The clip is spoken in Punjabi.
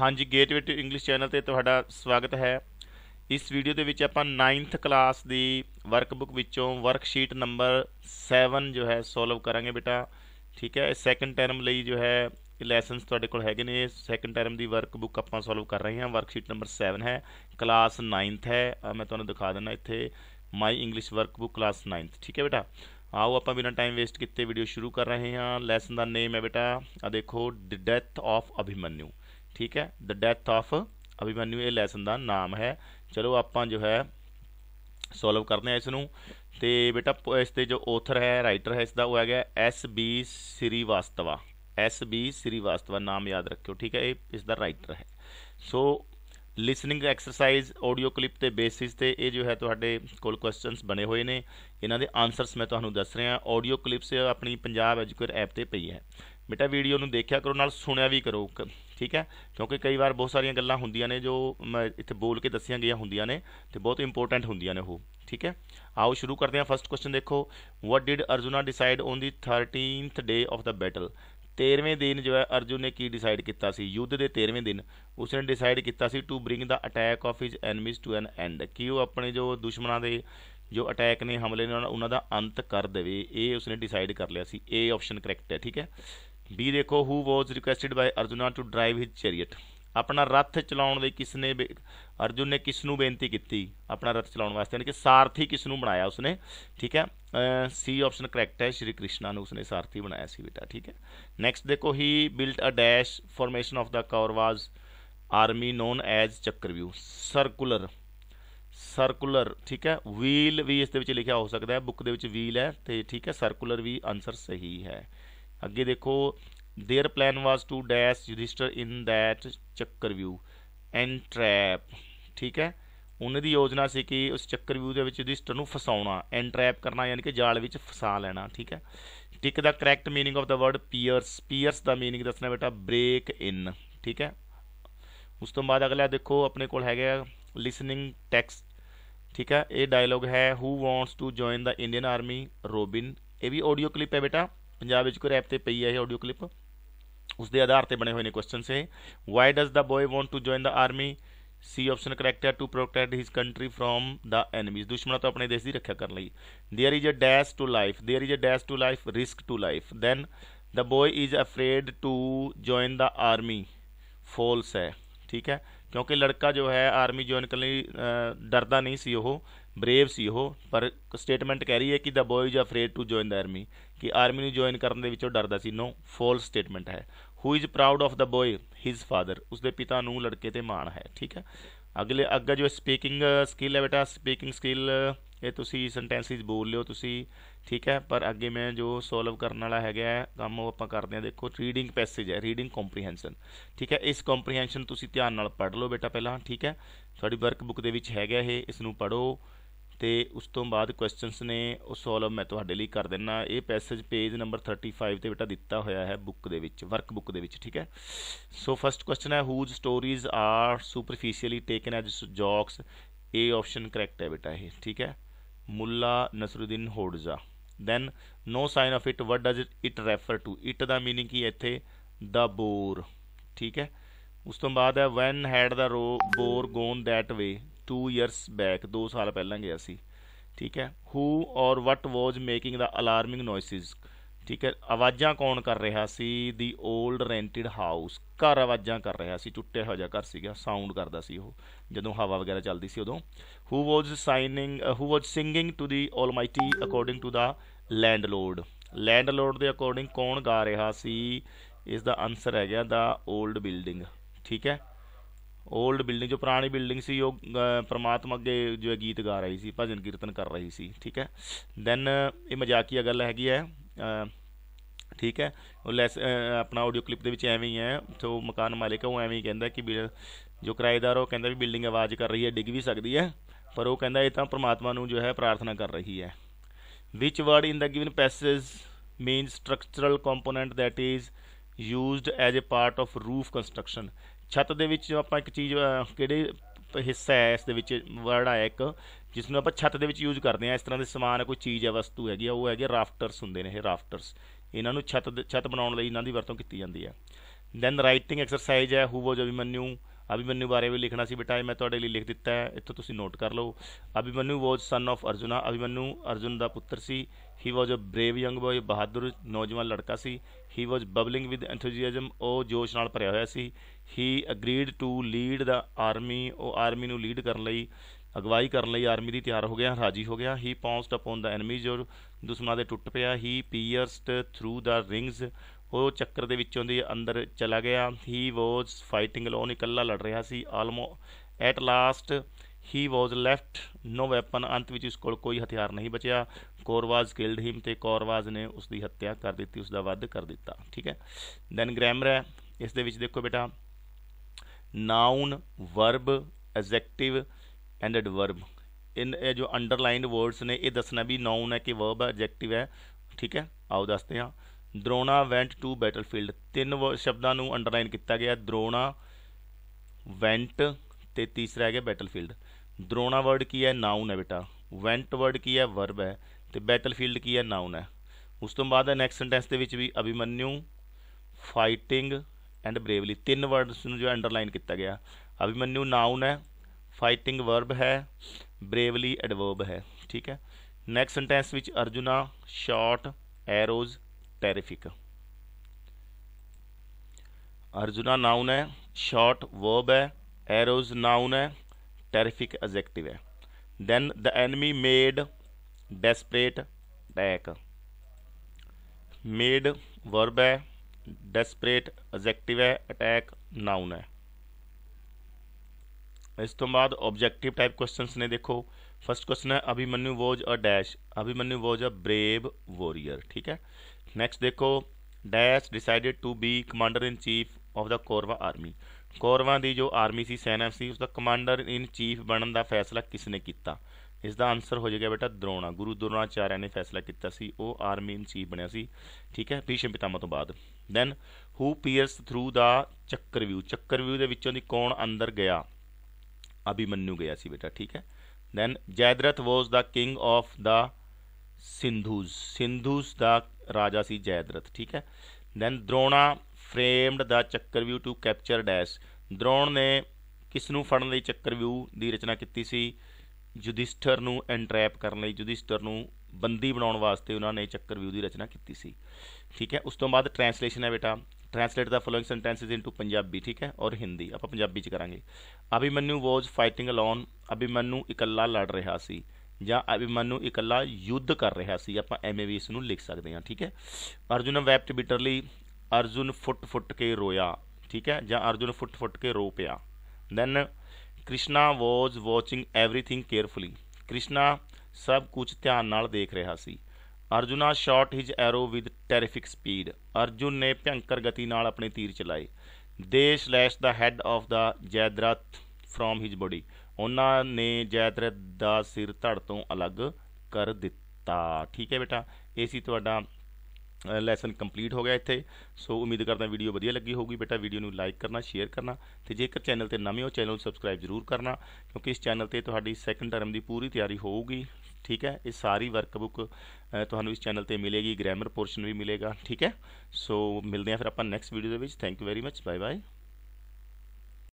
ਹਾਂਜੀ ਗੇਟਵੇ ਟੂ ਇੰਗਲਿਸ਼ ਚੈਨਲ ਤੇ ਤੁਹਾਡਾ ਸਵਾਗਤ ਹੈ ਇਸ ਵੀਡੀਓ ਦੇ ਵਿੱਚ ਆਪਾਂ 9th ਕਲਾਸ ਦੀ ਵਰਕਬੁੱਕ ਵਿੱਚੋਂ ਵਰਕਸ਼ੀਟ ਨੰਬਰ 7 ਜੋ ਹੈ ਸੋਲਵ ਕਰਾਂਗੇ ਬੇਟਾ ਠੀਕ ਹੈ ਇਹ ਸੈਕੰਡ ਟਰਮ ਲਈ ਜੋ ਹੈ ਲੈਸਨਸ ਤੁਹਾਡੇ ਕੋਲ ਹੈਗੇ ਨੇ ਸੈਕੰਡ ਟਰਮ ਦੀ ਵਰਕਬੁੱਕ ਆਪਾਂ ਸੋਲਵ ਕਰ ਰਹੇ ਹਾਂ ਵਰਕਸ਼ੀਟ ਨੰਬਰ 7 ਹੈ ਕਲਾਸ 9th ਹੈ ਮੈਂ ਤੁਹਾਨੂੰ ਦਿਖਾ ਦਿੰਦਾ ਇੱਥੇ ਮਾਈ ਇੰਗਲਿਸ਼ ਵਰਕਬੁੱਕ ਕਲਾਸ 9th ਠੀਕ ਹੈ ਬੇਟਾ ਆਓ ਆਪਾਂ ਬਿਨਾਂ ਟਾਈਮ ਵੇਸਟ ਕੀਤੇ ਵੀਡੀਓ ਸ਼ੁਰੂ ਕਰ ਰਹੇ ਹਾਂ ਲੈਸਨ ਦਾ ਨੇਮ ਹੈ ਬੇਟਾ ਆ ਦੇਖੋ ਡੈਥ ਆਫ ਅਭਿਮਨਿਊ ਠੀਕ ਹੈ ਦ ਡੈਥ ਆਫ ਅਭਿਮਨਿਊ ਇਹ ਲੈਸਨ ਦਾ ਨਾਮ ਹੈ ਚਲੋ ਆਪਾਂ ਜੋ ਹੈ ਸੋਲਵ ਕਰਦੇ ਆ ਇਸ ਨੂੰ ਤੇ ਬੇਟਾ ਇਸ ਤੇ ਜੋ ਆਥਰ ਹੈ ਰਾਈਟਰ ਹੈ ਇਸ ਦਾ ਉਹ ਹੈਗਾ S B Srivastava S B Srivastava ਨਾਮ ਯਾਦ ਰੱਖਿਓ ਠੀਕ ਹੈ ਇਹ ਇਸ ਦਾ ਰਾਈਟਰ ਹੈ so listening exercise audio clip ਤੇ ਬੇਸਿਸ ਤੇ ਇਹ ਜੋ ਹੈ ਤੁਹਾਡੇ ਕੋਲ ਕੁਐਸਚਨਸ ਬਣੇ ਹੋਏ ਨੇ ਇਹਨਾਂ ਦੇ ਆਨਸਰਸ ਮੈਂ ਤੁਹਾਨੂੰ ਦੱਸ ਰਿਹਾ ਆਡੀਓ ਕਲਿੱਪਸ ਆਪਣੀ ਪੰਜਾਬ ਐਜੂਕੇਟ ਐਪ ਤੇ ਪਈ ਹੈ ਬੇਟਾ ਵੀਡੀਓ ਨੂੰ ਦੇਖਿਆ ਕਰੋ ਨਾਲ ਸੁਣਿਆ ਵੀ ਕਰੋ ਠੀਕ ਹੈ ਕਿਉਂਕਿ ਕਈ ਵਾਰ ਬਹੁਤ ਸਾਰੀਆਂ ਗੱਲਾਂ ਹੁੰਦੀਆਂ ਨੇ ਜੋ ਮੈਂ ਇੱਥੇ ਬੋਲ ਕੇ ਦੱਸੀਆਂ ਗਈਆਂ ਹੁੰਦੀਆਂ ਨੇ ਤੇ ਬਹੁਤ ਇੰਪੋਰਟੈਂਟ ਹੁੰਦੀਆਂ ਨੇ ਉਹ ਠੀਕ ਹੈ ਆਓ ਸ਼ੁਰੂ ਕਰਦੇ ਹਾਂ ਫਸਟ ਕੁਐਸਚਨ ਦੇਖੋ what did Arjuna decided on the 13th day of the battle 13ਵੇਂ ਦਿਨ ਜੋ ਹੈ ਅਰਜੁਨ ਨੇ ਕੀ ਡਿਸਾਈਡ ਕੀਤਾ ਸੀ ਯੁੱਧ ਦੇ 13ਵੇਂ ਦਿਨ ਉਸਨੇ ਡਿਸਾਈਡ ਕੀਤਾ ਸੀ to bring the attack of his enemies to an end ਕਿ ਉਹ ਆਪਣੇ ਜੋ ਦੁਸ਼ਮਣਾਂ ਦੇ ਜੋ ਅਟੈਕ ਨੇ ਹਮਲੇ ਨੇ ਉਹਨਾਂ ਦਾ ਅੰਤ ਕਰ ਦੇਵੇ ਇਹ ਉਸਨੇ ਡਿਸਾਈਡ ਕਰ ਲਿਆ ਸੀ ਏ ਆਪਸ਼ਨ ਕਰੈਕਟ ਹੈ ਠੀਕ ਹੈ ਬੀ ਦੇਖੋ who was requested by Arjuna to drive his chariot ਆਪਣਾ ਰੱਥ ਚਲਾਉਣ ਲਈ ਕਿਸ ਨੇ ਅਰਜੁਨ ਨੇ ਕਿਸ ਨੂੰ ਬੇਨਤੀ ਕੀਤੀ ਆਪਣਾ ਰੱਥ ਚਲਾਉਣ ਵਾਸਤੇ ਯਾਨੀ ਕਿ ਸਾਰਥੀ ਕਿਸ ਨੂੰ ਬਣਾਇਆ ਉਸਨੇ ਠੀਕ ਹੈ ਸੀ ਆਪਸ਼ਨ ਕਰੈਕਟ ਹੈ ਸ਼੍ਰੀ ਕ੍ਰਿਸ਼ਨਾ ਨੂੰ ਉਸਨੇ ਸਾਰਥੀ ਬਣਾਇਆ ਸੀ ਬੇਟਾ ਠੀਕ ਹੈ ਨੈਕਸਟ ਦੇਖੋ he built a dash formation of the Kauravas army known as chakravyuh circular circular ਠੀਕ ਹੈ ਵੀਲ ਵੀ ਇਸ ਦੇ ਵਿੱਚ ਲਿਖਿਆ ਹੋ ਸਕਦਾ ਹੈ ਬੁੱਕ ਦੇ ਵਿੱਚ ਵੀਲ ਹੈ ਤੇ ਠੀਕ ਹੈ ਸਰਕੂਲਰ ਵੀ ਆਨਸਰ ਸਹੀ ਹੈ ਅੱਗੇ ਦੇਖੋ their plan was to dash Yudhishthir in that chakravyuh and trap ਠੀਕ ਹੈ ਉਹਨਾਂ ਦੀ ਯੋਜਨਾ ਸੀ ਕਿ ਉਸ ਚੱਕਰਵਿਊ ਦੇ ਵਿੱਚ ਯੁਧਿਸ਼ਟਰ ਨੂੰ ਫਸਾਉਣਾ ਐਂਡ ਟ੍ਰੈਪ ਕਰਨਾ ਯਾਨੀ ਕਿ ਜਾਲ ਵਿੱਚ ਫਸਾ ਲੈਣਾ ਠੀਕ ਹੈ tick the correct meaning of the word pierce pierce ਦਾ मीनिंग ਦੱਸਣਾ ਬੇਟਾ ਬ੍ਰੇਕ ਇਨ ਠੀਕ ਹੈ ਉਸ ਤੋਂ ਬਾਅਦ ਅਗਲਾ ਦੇਖੋ ਆਪਣੇ ਕੋਲ ਹੈਗਾ ਲਿਸਨਿੰਗ ਟੈਕਸਟ ਠੀਕ ਹੈ ਇਹ ਡਾਇਲੋਗ ਹੈ who wants to join the Indian army Robin ਇਹ ਵੀ ਆਡੀਓ ਕਲਿੱਪ ਹੈ ਬੇਟਾ ਪੰਜਾਬ ਕੋਈ ਰੈਪ ਤੇ ਪਈ ਹੈ ਇਹ ਆਡੀਓ ਕਲਿੱਪ ਉਸ ਦੇ ਆਧਾਰ ਤੇ ਬਣੇ ਹੋਏ ਨੇ ਕੁਐਸਚਨਸ ਇਹ why does the boy want to join the army C option correct ਹੈ to protect his country from the enemies ਦੁਸ਼ਮਣਾਂ ਤੋਂ ਆਪਣੇ ਦੇਸ਼ ਦੀ ਰੱਖਿਆ ਕਰਨ ਲਈ there is a dash to life there is a dash to life risk to life then the boy is afraid to join the army false ਹੈ ਠੀਕ ਹੈ ਕਿਉਂਕਿ ਲੜਕਾ ਜੋ ਹੈ ਆਰਮੀ ਜੁਆਇਨ ਕਰਨ ਲਈ ਡਰਦਾ ਨਹੀਂ ਸੀ ਉਹ ਬਰੇਵ ਸੀ ਉਹ ਪਰ ਸਟੇਟਮੈਂਟ ਕਹਿ ਰਹੀ ਹੈ ਕਿ the boy is afraid to join the army ਕਿ ਆਰਮੀ ਨੂੰ ਜੁਆਇਨ ਕਰਨ ਦੇ ਵਿੱਚ ਉਹ ਡਰਦਾ ਸੀ ਨੋ ਫਾਲਸ ਸਟੇਟਮੈਂਟ ਹੈ who is proud of the boy his father ਉਸਦੇ ਪਿਤਾ ਨੂੰ ਲੜਕੇ ਤੇ ਮਾਣ ਹੈ ਠੀਕ ਹੈ ਅਗਲੇ ਅੱਗਾ ਜੋ ਸਪੀਕਿੰਗ ਸਕਿੱਲ ਹੈ ਬੇਟਾ ਸਪੀਕਿੰਗ ਸਕਿੱਲ ਇਹ ਤੁਸੀਂ ਸੈਂਟੈਂਸਿਸ ਬੋਲ ਲਿਓ ਤੁਸੀਂ ਠੀਕ ਹੈ ਪਰ ਅੱਗੇ ਮੈਂ ਜੋ ਸੋਲਵ ਕਰਨ ਵਾਲਾ ਹੈਗਾ ਕੰਮ ਉਹ ਆਪਾਂ ਕਰਦੇ ਆ ਦੇਖੋ ਰੀਡਿੰਗ ਪੈਸੇਜ ਹੈ ਰੀਡਿੰਗ ਕੰਪਰੀਹੈਂਸ਼ਨ ਠੀਕ ਹੈ ਇਸ ਕੰਪਰੀਹੈਂਸ਼ਨ ਤੁਸੀਂ ਧਿਆਨ ਨਾਲ ਪੜ੍ਹ ਲਓ ਬੇਟਾ ਪਹਿਲਾਂ ਠੀਕ ਹੈ ਤੁਹਾਡੀ ਵਰਕਬੁੱਕ ਦੇ ਵਿੱਚ ਹੈਗਾ ਇਹ ਇਸ ਨੂੰ ਪੜ੍ਹੋ ਤੇ ਉਸ ਤੋਂ ਬਾਅਦ ਕੁਐਸਚਨਸ ਨੇ ਉਹ ਸੋਲਵ ਮੈਂ ਤੁਹਾਡੇ ਲਈ ਕਰ ਦਿੰਨਾ ਇਹ ਪੈਸੇਜ ਪੇਜ ਨੰਬਰ 35 ਤੇ ਬੇਟਾ ਦਿੱਤਾ ਹੋਇਆ ਹੈ ਬੁੱਕ ਦੇ ਵਿੱਚ ਵਰਕਬੁੱਕ ਦੇ ਵਿੱਚ ਠੀਕ ਹੈ ਸੋ ਫਰਸਟ ਕੁਐਸਚਨ ਹੈ whose stories are superficially taken as jokes A option correct ਹੈ ਬੇਟਾ ਇਹ ਠੀਕ ਹੈ Mullah Nasruddin Hodza then no sign of it what does it, it refer to it the meaning ਕੀ ਹੈ ਇੱਥੇ the bore ਠੀਕ ਹੈ ਉਸ ਤੋਂ ਬਾਅਦ ਹੈ when had the bore gone that way 2 years back 2 ਸਾਲ ਪਹਿਲਾਂ ਗਿਆ ਸੀ ਠੀਕ ਹੈ who or what was making the alarming noises ਠੀਕ ਹੈ ਆਵਾਜ਼ਾਂ ਕੌਣ ਕਰ ਰਿਹਾ ਸੀ ਦੀ 올ਡ ਰੈਂਟਡ ਹਾਊਸ ਘਰ ਆਵਾਜ਼ਾਂ ਕਰ ਰਿਹਾ ਸੀ ਟੁੱਟਿਆ ਹੋਇਆ ਘਰ ਸੀਗਾ ਸਾਊਂਡ ਕਰਦਾ ਸੀ ਉਹ ਜਦੋਂ ਹਵਾ ਵਗੈਰਾ ਚੱਲਦੀ ਸੀ ਉਦੋਂ who was signing who was singing to the almighty according to the landlord landlord ਦੇ ਅਕੋਰਡਿੰਗ ਕੌਣ ਗਾ ਰਿਹਾ ਸੀ ਇਸ ਦਾ ਆਨਸਰ ਹੈ ਗਿਆ ਦਾ 올ਡ ਬਿਲਡਿੰਗ ਠੀਕ ਹੈ 올ਡ ਬਿਲਡਿੰਗ ਜੋ ਪੁਰਾਣੀ ਬਿਲਡਿੰਗ ਸੀ ਉਹ ਪ੍ਰਮਾਤਮਾ ਅੱਗੇ ਜੋ ਗੀਤ ਗਾ ਰਹੀ ਸੀ ਭਜਨ ਕੀਰਤਨ ਕਰ ਰਹੀ ਸੀ ਠੀਕ ਹੈ ਦੈਨ ਇਹ ਮਜ਼ਾਕੀਆ ਗੱਲ ਹੈਗੀ ਹੈ ਠੀਕ ਹੈ ਉਹ ਲੈਸ ਆਪਣਾ ਆਡੀਓ ਕਲਿੱਪ ਦੇ ਵਿੱਚ ਐਵੇਂ ਹੀ ਹੈ ਸੋ ਮਕਾਨ ਮਾਲਕ ਉਹ ਐਵੇਂ ਹੀ ਕਹਿੰਦਾ ਕਿ ਜੋ ਕਿਰਾਏਦਾਰ ਉਹ ਕਹਿੰਦਾ ਵੀ ਬਿਲਡਿੰਗ ਆਵਾਜ਼ ਕਰ ਰਹੀ ਹੈ ਡਿੱਗ ਵੀ ਸਕਦੀ ਹੈ ਪਰ ਉਹ ਕਹਿੰਦਾ ਇਹ ਤਾਂ ਪ੍ਰਮਾਤਮਾ ਨੂੰ ਜੋ ਹੈ ਪ੍ਰਾਰਥਨਾ ਕਰ ਰਹੀ ਹੈ which word in the given passage mean structural component that is used as a part of roof construction ਛੱਤ ਦੇ ਵਿੱਚ ਆਪਾਂ ਇੱਕ ਚੀਜ਼ ਕਿਹੜੇ ਹਿੱਸਾ ਹੈ ਇਸ ਦੇ ਵਿੱਚ ਵਰਡ ਆਇਆ ਇੱਕ ਜਿਸ ਨੂੰ ਆਪਾਂ ਛੱਤ ਦੇ ਵਿੱਚ ਯੂਜ਼ ਕਰਦੇ ਆ ਇਸ ਤਰ੍ਹਾਂ ਦੇ ਸਮਾਨ ਕੋਈ ਚੀਜ਼ ਹੈ ਵਸਤੂ ਹੈਗੀ ਆ ਉਹ ਹੈਗੇ ਰਾਫਟਰਸ ਹੁੰਦੇ ਨੇ ਇਹ ਰਾਫਟਰਸ ਇਹਨਾਂ ਨੂੰ ਛੱਤ ਛੱਤ ਬਣਾਉਣ ਲਈ ਇਹਨਾਂ ਦੀ ਵਰਤੋਂ ਕੀਤੀ ਜਾਂਦੀ ਹੈ ਦੈਨ ਰਾਈਟਿੰਗ ਐਕਸਰਸਾਈਜ਼ ਹੈ ਹੂ ਵਾਸ ਅਭਿਮਨਿਊ ਅਭਿਮਨਿਊ ਬਾਰੇ ਵੀ ਲਿਖਣਾ ਸੀ ਬੇਟਾ ਮੈਂ ਤੁਹਾਡੇ ਲਈ ਲਿਖ ਦਿੱਤਾ ਹੈ ਇੱਥੋਂ ਤੁਸੀਂ ਨੋਟ ਕਰ ਲਓ Abhimanyu was son of Arjuna Abhimanyu Arjun ਦਾ ਪੁੱਤਰ ਸੀ he was a brave young boy ਬਹਾਦਰ ਨੌਜਵਾਨ ਲੜਕਾ ਸੀ he was bubbling with enthusiasm ਉਹ ਜੋਸ਼ ਨਾਲ ਭਰਿਆ ਹੋਇਆ ਸੀ he agreed to lead the army ਉਹ ਆਰਮੀ ਨੂੰ ਲੀਡ ਕਰਨ ਲਈ ਅਗਵਾਈ ਕਰਨ ਲਈ ਆਰਮੀ ਦੀ ਤਿਆਰ ਹੋ ਗਿਆ ਰਾਜੀ ਹੋ ਗਿਆ ਹੀ ਪੌਂਸਟ ਅਪਨ ਦਾ ਐਨਮੀ ਜੋ ਦੁਸ਼ਮਣਾਂ ਦੇ ਟੁੱਟ ਪਿਆ ਹੀ ਪੀਅਰਸਡ ਥਰੂ ਦਾ ਰਿੰਗਸ ਉਹ ਚੱਕਰ ਦੇ ਵਿੱਚੋਂ ਦੀ ਅੰਦਰ ਚਲਾ ਗਿਆ ਹੀ ਵਾਸ ਫਾਈਟਿੰਗ ਅਲੋਨ ਇਕੱਲਾ ਲੜ ਰਿਹਾ ਸੀ almost at last he was left no weapon ਅੰਤ ਵਿੱਚ ਉਸ ਕੋਲ ਕੋਈ ਹਥਿਆਰ ਨਹੀਂ ਬਚਿਆ ਕੋਰਵਾਜ਼ ਕਿਲਡ ਹਿਮ ਤੇ ਕੋਰਵਾਜ਼ ਨੇ ਉਸ ਦੀ ਹੱਤਿਆ ਕਰ ਦਿੱਤੀ ਉਸ ਦਾ ਵੱਧ ਕਰ ਦਿੱਤਾ ਠੀਕ ਹੈ ਦੈਨ ਗ੍ਰਾਮਰ ਹੈ ਇਸ ਦੇ ਵਿੱਚ ਦੇਖੋ ਬੇਟਾ noun verb adjective and adverb in ਇਹ ਜੋ ਅੰਡਰਲਾਈਨਡ ਵਰਡਸ ਨੇ ਇਹ ਦੱਸਣਾ ਵੀ ਨਾਉਨ ਹੈ ਕਿ ਵਰਬ ਹੈ ਐਡਜੈਕਟਿਵ ਹੈ ਠੀਕ ਹੈ ਆਓ ਦੱਸਦੇ ਹਾਂ ਦ੍ਰੋਣਾ ਵੈਂਟ ਟੂ ਬੈਟਲਫੀਲਡ ਤਿੰਨ ਸ਼ਬਦਾਂ ਨੂੰ ਅੰਡਰਲਾਈਨ ਕੀਤਾ ਗਿਆ ਦ੍ਰੋਣਾ ਵੈਂਟ ਤੇ ਤੀਸਰਾ ਹੈਗਾ ਬੈਟਲਫੀਲਡ ਦ੍ਰੋਣਾ ਵਰਡ ਕੀ ਹੈ ਨਾਉਨ ਹੈ ਬੇਟਾ ਵੈਂਟ ਵਰਡ ਕੀ ਹੈ ਵਰਬ ਹੈ ਤੇ ਬੈਟਲਫੀਲਡ ਕੀ ਹੈ ਨਾਉਨ ਹੈ ਉਸ ਤੋਂ ਬਾਅਦ ਹੈ ਨੈਕਸਟ ਸੈਂਟੈਂਸ ਦੇ ਵਿੱਚ ਵੀ ਅਭਿਮਨਿਊ ਫਾਈਟਿੰਗ ਐਂਡ ਬਰੇਵਲੀ ਤਿੰਨ ਵਰਡਸ ਨੂੰ ਜੋ ਅੰਡਰਲਾਈਨ ਕੀਤਾ ਗਿਆ ਅਭਿਮਨਿਊ ਨਾਉਨ ਹੈ फाइटिंग वर्ब है ब्रेवली एडवर्ब है ठीक है नैक्सट सेंटेंस में Arjuna shot arrows terrific Arjuna noun है शॉर्ट वर्ब है एरोज नाउन है टेरिफिक एजेक्टिव है then the enemy made desperate attack made verb है डेस्परेट एजेक्टिव है अटैक नाउन है ਇਸ ਤੋਂ ਬਾਅਦ ਆਬਜੈਕਟਿਵ ਟਾਈਪ ਕੁਐਸਚਨਸ ਨੇ ਦੇਖੋ ਫਸਟ ਕੁਐਸਚਨ ਹੈ ਅਭਿਮਨਿਊ ਵਾਜ ਅ ਡੈਸ਼ ਅਭਿਮਨਿਊ ਵਾਜ ਅ ਬ੍ਰੇਵ ਵਾਰੀਅਰ ਠੀਕ ਹੈ ਨੈਕਸਟ ਦੇਖੋ dash decided to be commander in chief of the Kaurava army Kaurava ਦੀ ਜੋ ਆਰਮੀ ਸੀ ਸੈਨਾ ਸੀ ਉਸ ਦਾ ਕਮਾਂਡਰ ਇਨ ਚੀਫ ਬਣਨ ਦਾ ਫੈਸਲਾ ਕਿਸ ਨੇ ਕੀਤਾ ਇਸ ਦਾ ਆਨਸਰ ਹੋ ਜਾਏਗਾ ਬੇਟਾ ਦਰੋਣਾ ਗੁਰੂ ਦਰੋਣਾਚਾਰਿਆ ਨੇ ਫੈਸਲਾ ਕੀਤਾ ਸੀ ਉਹ ਆਰਮੀ ਇਨ ਚੀਫ ਬਣਿਆ ਸੀ ਠੀਕ ਹੈ ਭੀਸ਼ਮ ਪਿਤਾਮਾ ਤੋਂ ਬਾਅਦ then who pierce through the chakravyuh ਚੱਕਰ ਵਿਊ ਦੇ ਵਿੱਚੋਂ ਦੀ ਕੌਣ ਅੰਦਰ ਗਿਆ ਅਭਿਮਨੂ ਗਿਆ ਸੀ ਬੇਟਾ ਠੀਕ ਹੈ then Jayadrath was the king of the Sindhus Sindhus ਦਾ ਰਾਜਾ ਸੀ ਜੈਦਰਥ ਠੀਕ ਹੈ then Drona framed the chakravyuh to capture dash Drona ਨੇ ਕਿਸ ਨੂੰ ਫੜਨ ਲਈ ਚੱਕਰਵਿਊ ਦੀ ਰਚਨਾ ਕੀਤੀ ਸੀ ਜੁਦਿਸਟਰ ਨੂੰ ਐਂਟਰੈਪ ਕਰਨ ਲਈ ਜੁਦਿਸਟਰ ਨੂੰ ਬੰਦੀ ਬਣਾਉਣ ਵਾਸਤੇ ਉਹਨਾਂ ਨੇ ਚੱਕਰਵਿਊ ਦੀ ਰਚਨਾ ਕੀਤੀ ਸੀ ਠੀਕ ਹੈ ਉਸ ਤੋਂ ਬਾਅਦ ਟ੍ਰਾਂਸਲੇਸ਼ਨ ਹੈ ਬੇਟਾ translate the following sentences into Punjabi ਠੀਕ ਹੈ ਔਰ ਹਿੰਦੀ ਆਪਾਂ ਪੰਜਾਬੀ ਚ ਕਰਾਂਗੇ ਅਭਿਮਨੂ ਵਾਸ ਫਾਈਟਿੰਗ ਅਲੋਨ ਅਭਿਮਨੂ ਇਕੱਲਾ ਲੜ ਰਿਹਾ ਸੀ ਜਾਂ ਅਭਿਮਨੂ ਇਕੱਲਾ ਯੁੱਧ ਕਰ ਰਿਹਾ ਸੀ ਆਪਾਂ ਐਵੇਂ ਵੀ ਇਸ ਨੂੰ ਲਿਖ ਸਕਦੇ ਹਾਂ ਠੀਕ ਹੈ ਅਰਜੁਨ ਵੈਪਟ ਬਿਟਰਲੀ ਅਰਜੁਨ ਫੁੱਟ ਫੁੱਟ ਕੇ ਰੋਇਆ ਠੀਕ ਹੈ ਜਾਂ ਅਰਜੁਨ ਫੁੱਟ ਫੁੱਟ ਕੇ ਰੋ ਪਿਆ then Krishna was watching everything carefully Krishna ਸਭ ਕੁਝ ਧਿਆਨ ਨਾਲ ਦੇਖ ਰਿਹਾ ਸੀ Arjuna shot his arrow with terrific speed Arjun ਨੇ ਭਿਆੰਕਰ ਗਤੀ ਨਾਲ ਆਪਣੇ ਤੀਰ ਚਲਾਏ ਦੇਸ਼ lash the head of the Jayadrath from his body ਉਹਨਾਂ ਨੇ ਜੈਦਰਥ ਦਾ ਸਿਰ ਧੜ ਤੋਂ ਅਲੱਗ ਕਰ ਦਿੱਤਾ ਠੀਕ ਹੈ ਬੇਟਾ ਇਹ ਸੀ ਤੁਹਾਡਾ ਲੈਸਨ ਕੰਪਲੀਟ ਹੋ ਗਿਆ ਇੱਥੇ ਸੋ ਉਮੀਦ ਕਰਦਾ ਵੀਡੀਓ ਵਧੀਆ ਲੱਗੀ ਹੋਊਗੀ ਬੇਟਾ ਵੀਡੀਓ ਨੂੰ ਲਾਈਕ ਕਰਨਾ ਸ਼ੇਅਰ ਕਰਨਾ ਤੇ ਜੇਕਰ ਚੈਨਲ ਤੇ ਨਵੇਂ ਹੋ ਚੈਨਲ ਨੂੰ ਸਬਸਕ੍ਰਾਈਬ ਜ਼ਰੂਰ ਕਰਨਾ ਕਿਉਂਕਿ ਇਸ ਚੈਨਲ ਤੇ ਤੁਹਾਡੀ ਸੈਕੰਡ ਟਰਮ ਦੀ ਪੂਰੀ ਤਿਆਰੀ ਹੋਊਗੀ ਠੀਕ ਹੈ ਇਹ ਸਾਰੀ ਵਰਕਬੁੱਕ ਤੁਹਾਨੂੰ ਇਸ ਚੈਨਲ ਤੇ ਮਿਲੇਗੀ ਗ੍ਰਾਮਰ ਪੋਰਸ਼ਨ ਵੀ ਮਿਲੇਗਾ ਠੀਕ ਹੈ ਸੋ ਮਿਲਦੇ ਆ ਫਿਰ ਆਪਾਂ ਨੈਕਸਟ ਵੀਡੀਓ ਦੇ ਵਿੱਚ thank you very much bye bye